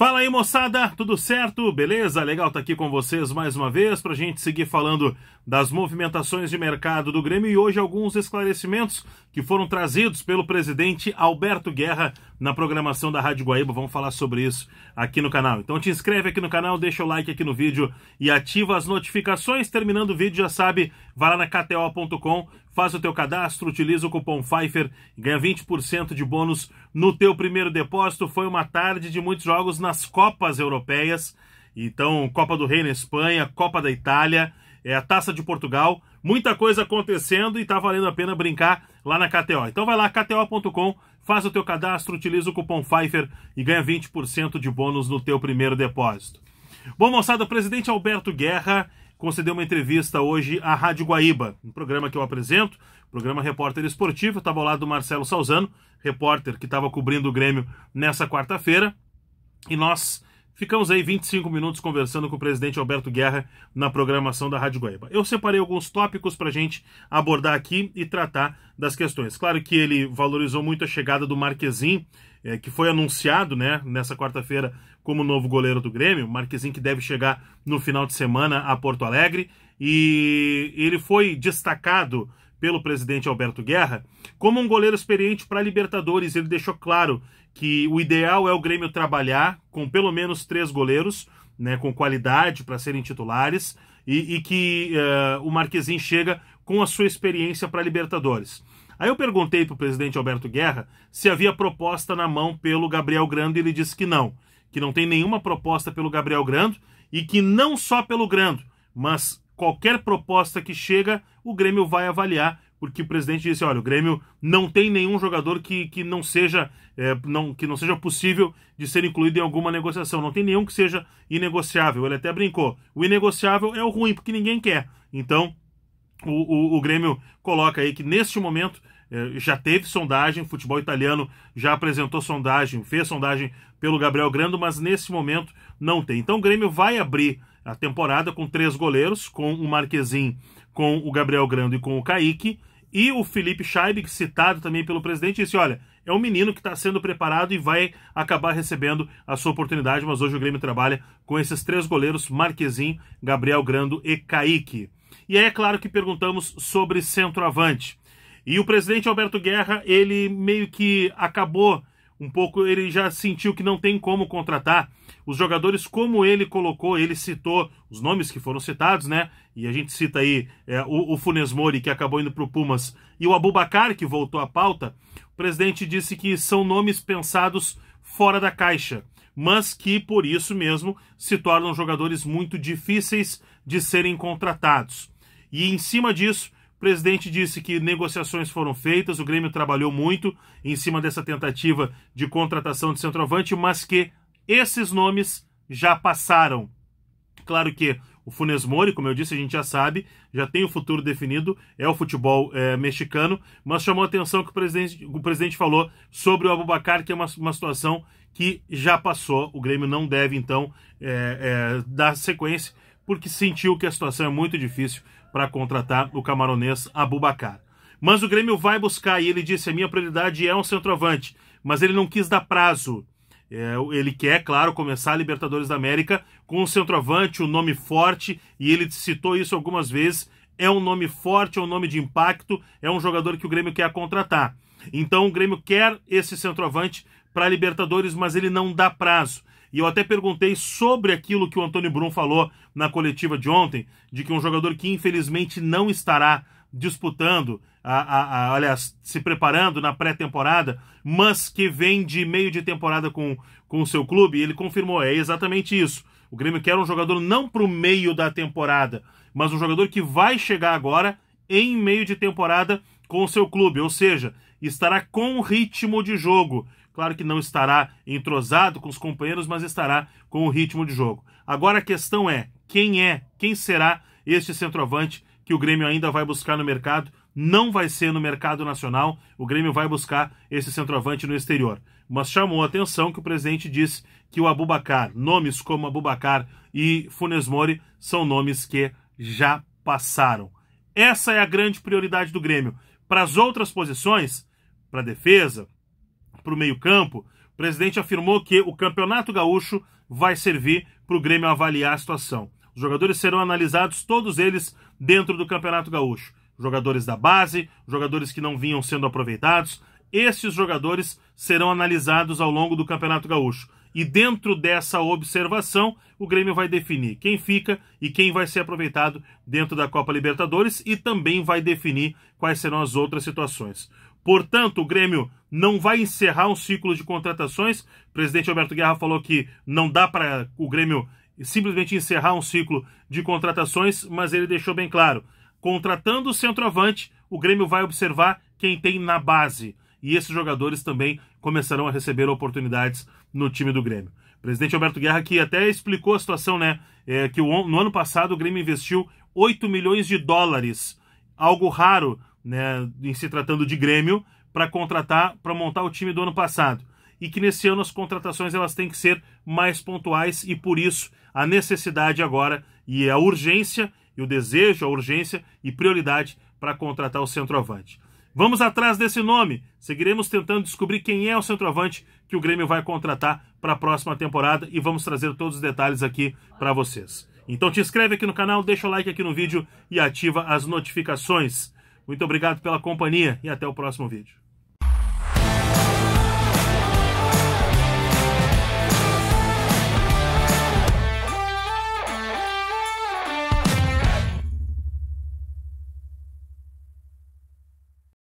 Fala aí, moçada, tudo certo? Beleza? Legal estar tá aqui com vocês mais uma vez para a gente seguir falando das movimentações de mercado do Grêmio e hoje alguns esclarecimentos que foram trazidos pelo presidente Alberto Guerra na programação da Rádio Guaíba. Vamos falar sobre isso aqui no canal. Então te inscreve aqui no canal, deixa o like aqui no vídeo e ativa as notificações. Terminando o vídeo, já sabe, vai lá na kto.com, faz o teu cadastro, utiliza o cupom Pfeiffer, ganha 20% de bônus no teu primeiro depósito. Foi uma tarde de muitos jogos nas Copas Europeias. Então, Copa do Rei na Espanha, Copa da Itália, é, a Taça de Portugal. Muita coisa acontecendo e tá valendo a pena brincar lá na KTO. Então vai lá, kto.com, faz o teu cadastro, utiliza o cupom Pfeiffer e ganha 20% de bônus no teu primeiro depósito. Bom, moçada, o presidente Alberto Guerra concedeu uma entrevista hoje à Rádio Guaíba, um programa que eu apresento, programa Repórter Esportivo. Estava ao lado do Marcelo Salzano, repórter que estava cobrindo o Grêmio nessa quarta-feira. E nós ficamos aí 25 minutos conversando com o presidente Alberto Guerra na programação da Rádio Guaíba. Eu separei alguns tópicos para a gente abordar aqui e tratar das questões. Claro que ele valorizou muito a chegada do Marquezinho, eh, é, que foi anunciado né, nessa quarta-feira como novo goleiro do Grêmio, Marquezinho que deve chegar no final de semana a Porto Alegre, e ele foi destacado pelo presidente Alberto Guerra como um goleiro experiente para a Libertadores. Ele deixou claro que o ideal é o Grêmio trabalhar com pelo menos três goleiros, né, com qualidade para serem titulares, e, e que uh, o Marquezinho chega com a sua experiência para a Libertadores. Aí eu perguntei para o presidente Alberto Guerra se havia proposta na mão pelo Gabriel Grande e ele disse que não que não tem nenhuma proposta pelo Gabriel Grando e que não só pelo Grando, mas qualquer proposta que chega, o Grêmio vai avaliar, porque o presidente disse: olha, o Grêmio não tem nenhum jogador que, que, não, seja, é, não, que não seja possível de ser incluído em alguma negociação, não tem nenhum que seja inegociável. Ele até brincou: o inegociável é o ruim, porque ninguém quer. Então, o, o, o Grêmio coloca aí que neste momento eh, já teve sondagem, o futebol italiano já apresentou sondagem, fez sondagem pelo Gabriel Grando, mas nesse momento não tem. Então o Grêmio vai abrir a temporada com três goleiros, com o Marquezin, com o Gabriel Grando e com o Kaique. E o Felipe Scheib, citado também pelo presidente, disse: olha, é um menino que está sendo preparado e vai acabar recebendo a sua oportunidade, mas hoje o Grêmio trabalha com esses três goleiros: Marquezin, Gabriel Grando e Kaique. E aí é claro que perguntamos sobre centroavante. E o presidente Alberto Guerra, ele meio que acabou um pouco, ele já sentiu que não tem como contratar os jogadores como ele colocou, ele citou os nomes que foram citados, né? E a gente cita aí é, o, o Funes Mori, que acabou indo para o Pumas, e o Abubacar, que voltou à pauta. O presidente disse que são nomes pensados fora da caixa, mas que por isso mesmo se tornam jogadores muito difíceis de serem contratados. E em cima disso, o presidente disse que negociações foram feitas, o Grêmio trabalhou muito em cima dessa tentativa de contratação de centroavante, mas que esses nomes já passaram. Claro que o Funes Mori, como eu disse, a gente já sabe, já tem o futuro definido, é o futebol é, mexicano, mas chamou a atenção que o presidente, o presidente falou sobre o Abubacar, que é uma, uma situação que já passou. O Grêmio não deve, então, é, é, dar sequência, porque sentiu que a situação é muito difícil para contratar o camaronês Abubacar. Mas o Grêmio vai buscar e ele disse: a minha prioridade é um centroavante, mas ele não quis dar prazo. É, ele quer, claro, começar a Libertadores da América com um centroavante, um nome forte, e ele citou isso algumas vezes. É um nome forte, é um nome de impacto, é um jogador que o Grêmio quer contratar. Então o Grêmio quer esse centroavante para Libertadores, mas ele não dá prazo. E eu até perguntei sobre aquilo que o Antônio Brum falou na coletiva de ontem, de que um jogador que infelizmente não estará disputando, a, a, a, aliás, se preparando na pré-temporada, mas que vem de meio de temporada com, com o seu clube, e ele confirmou, é exatamente isso. O Grêmio quer um jogador não para o meio da temporada, mas um jogador que vai chegar agora em meio de temporada com o seu clube, ou seja, estará com ritmo de jogo, Claro que não estará entrosado com os companheiros, mas estará com o ritmo de jogo. Agora a questão é: quem é, quem será este centroavante que o Grêmio ainda vai buscar no mercado? Não vai ser no mercado nacional, o Grêmio vai buscar esse centroavante no exterior. Mas chamou a atenção que o presidente disse que o Abubacar, nomes como Abubacar e Funes Mori, são nomes que já passaram. Essa é a grande prioridade do Grêmio. Para as outras posições, para defesa, para o meio-campo, o presidente afirmou que o Campeonato Gaúcho vai servir para o Grêmio avaliar a situação. Os jogadores serão analisados, todos eles, dentro do Campeonato Gaúcho. Jogadores da base, jogadores que não vinham sendo aproveitados. Esses jogadores serão analisados ao longo do Campeonato Gaúcho. E dentro dessa observação, o Grêmio vai definir quem fica e quem vai ser aproveitado dentro da Copa Libertadores e também vai definir quais serão as outras situações. Portanto, o Grêmio não vai encerrar um ciclo de contratações. O presidente Alberto Guerra falou que não dá para o Grêmio simplesmente encerrar um ciclo de contratações, mas ele deixou bem claro: contratando o centroavante, o Grêmio vai observar quem tem na base. E esses jogadores também começarão a receber oportunidades no time do Grêmio. O presidente Alberto Guerra que até explicou a situação, né? É, que no ano passado o Grêmio investiu 8 milhões de dólares, algo raro né, em se tratando de Grêmio, para contratar, para montar o time do ano passado. E que nesse ano as contratações elas têm que ser mais pontuais e por isso a necessidade agora e a urgência e o desejo, a urgência e prioridade para contratar o centroavante. Vamos atrás desse nome. Seguiremos tentando descobrir quem é o centroavante que o Grêmio vai contratar para a próxima temporada e vamos trazer todos os detalhes aqui para vocês. Então te inscreve aqui no canal, deixa o like aqui no vídeo e ativa as notificações. Muito obrigado pela companhia e até o próximo vídeo.